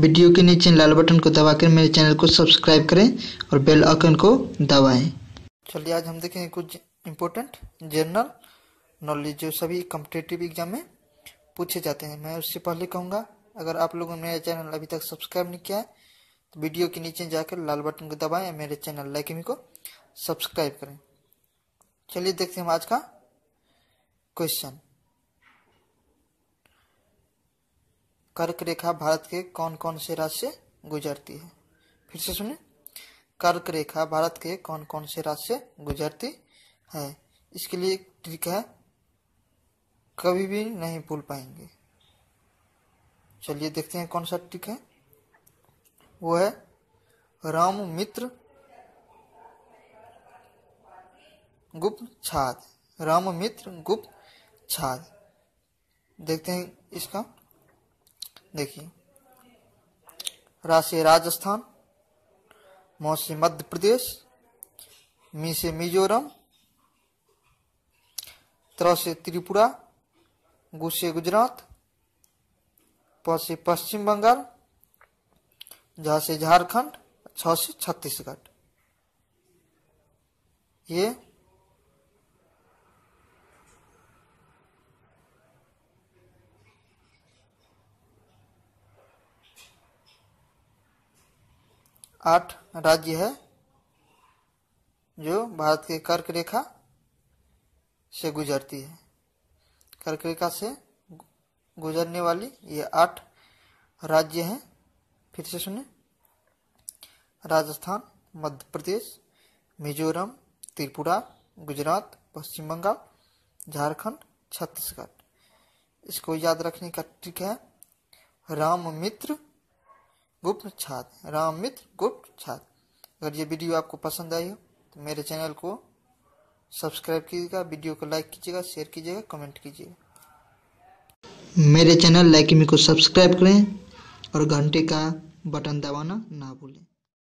video के नीचे लाल button को दबाकर मेरे चैनल को सब्सक्राइब करें और बेल आइकन को दबाएं चलिए आज हम देखेंगे कुछ इम्पोर्टेंट जनरल नॉलेज जो सभी कम्पिटेटिव एग्जाम में पूछे जाते हैं मैं उससे पहले कहूँगा अगर आप लोगों ने मेरा चैनल अभी तक सब्सक्राइब नहीं किया है तो वीडियो के नीचे जाकर लाल बटन को दबाएं और मेरे चैनल लाइकमी को सब्सक्राइब करें चलिए देखते हैं आज का क्वेश्चन कर्क रेखा भारत के कौन कौन से राज्य से गुजरती है फिर से सुने कर्क रेखा भारत के कौन कौन से राज्य से गुजरती है इसके लिए एक ट्रिक है कभी भी नहीं भूल पाएंगे चलिए देखते हैं कौन सा ट्रिक है वो है राम मित्र गुप्त छाद राम मित्र गुप्त छाद देखते हैं इसका देखिए राशि राजस्थान मौसी से मध्य प्रदेश मी से मिजोरम त्र से त्रिपुरा गु से गुजरात प से पश्चिम बंगाल जहा से झारखंड छ से छत्तीसगढ़ ये आठ राज्य है जो भारत के कर्क रेखा से गुजरती है कर्क रेखा से गुजरने वाली ये आठ राज्य हैं फिर से सुने राजस्थान मध्य प्रदेश मिजोरम त्रिपुरा गुजरात पश्चिम बंगाल झारखंड छत्तीसगढ़ इसको याद रखने का ट्रिक है राम मित्र गुप्त छात्र राम मित्र गुप्त छात्र अगर ये वीडियो आपको पसंद आई हो तो मेरे चैनल को सब्सक्राइब कीजिएगा वीडियो को लाइक कीजिएगा शेयर कीजिएगा कमेंट कीजिएगा मेरे चैनल लाइक मी को सब्सक्राइब करें और घंटे का बटन दबाना ना भूलें